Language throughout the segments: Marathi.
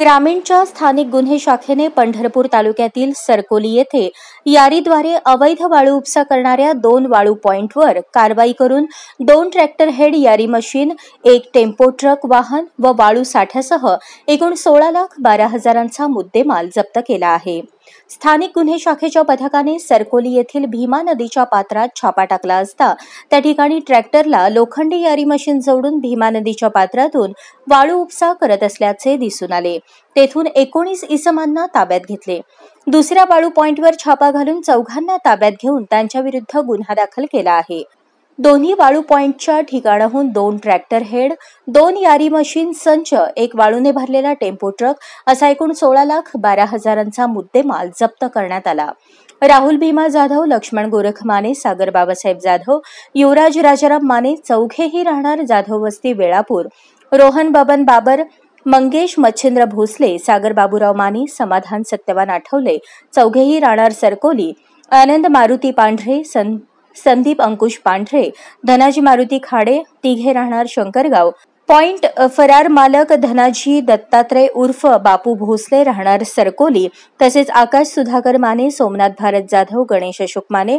ग्रामीणच्या स्थानिक गुन्हे शाखेने पंढरपूर तालुक्यातील सरकोली येथे यारीद्वारे अवैध वाळू उपसा करणाऱ्या दोन वाळू पॉइंटवर कारवाई करून दोन ट्रॅक्टर हेड यारी मशीन एक टेम्पो ट्रक वाहन व वाळू साठ्यासह एकूण सोळा लाख बारा हजारांचा मुद्देमाल जप्त केला आहे स्थानिक गुन्हे शाखेच्या पथकाने सरकोली येथील भीमा नदीच्या पात्रात छापा टाकला असता त्या ठिकाणी ट्रॅक्टरला लोखंडी यारी मशीन जोडून भीमा नदीच्या पात्रातून वाळू उपसा करत असल्याचे दिसून आले तेथून एकोणीस इसमांना ताब्यात घेतले दुसऱ्या वाळू पॉइंटवर छापा घालून चौघांना ताब्यात घेऊन त्यांच्याविरुद्ध गुन्हा दाखल केला आहे दोन्ही वाळू पॉइंटच्या ठिकाणाहून दोन ट्रॅक्टर हेड दोन यारी मशीन संच एक वाळूने भरलेला टेम्पो ट्रक असा एकूण सोळा लाख बारा हजारांचा मुद्देमाल जप्त करण्यात आला राहुल भीमा जाधव लक्ष्मण गोरख माने सागर बाबासाहेब जाधव युवराज राजाराम माने चौघेही राहणार जाधव वस्ती वेळापूर रोहन बबन बाबर मंगेश मच्छिंद्र भोसले सागर बाबूराव माने समाधान सत्यवान आठवले चौघेही राहणार सरकोली आनंद मारुती पांढरे सं संदीप अंकुश पांढरे धनाजी मारुती खाडे तिघे राहणार शंकरगाव पॉइंट फरार मालक धनाजी दत्तात्रय उर्फ बापू भोसले राहणार सरकोली तसेच आकाश सुधाकर माने सोमनाथ भारत जाधव गणेश अशोक माने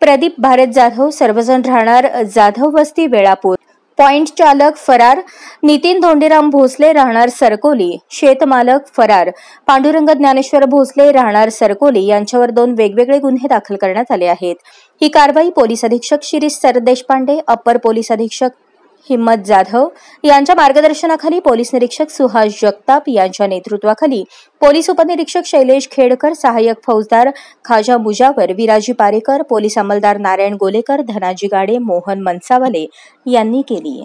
प्रदीप भारत जाधव सर्वजण राहणार जाधव वस्ती वेळापूर पॉइंट चालक फरार नितीन धोंडीराम भोसले राहणार सरकोली शेतमालक फरार पांडुरंग ज्ञानेश्वर भोसले राहणार सरकोली यांच्यावर दोन वेगवेगळे गुन्हे दाखल करण्यात आले आहेत ही कारवाई पोलीस अधीक्षक शिरीष सरदेशपांडे अप्पर पोलीस अधीक्षक हिम्मत जाधव यांच्या मार्गदर्शनाखाली पोलीस निरीक्षक सुहास जगताप यांच्या नेतृत्वाखाली पोलीस उपनिरीक्षक शैलेश खेडकर सहाय्यक फौजदार खाजा मुजावर विराजी पारेकर पोलीस अंमलदार नारायण गोलेकर धनाजी गाडे मोहन मनसावले यांनी केली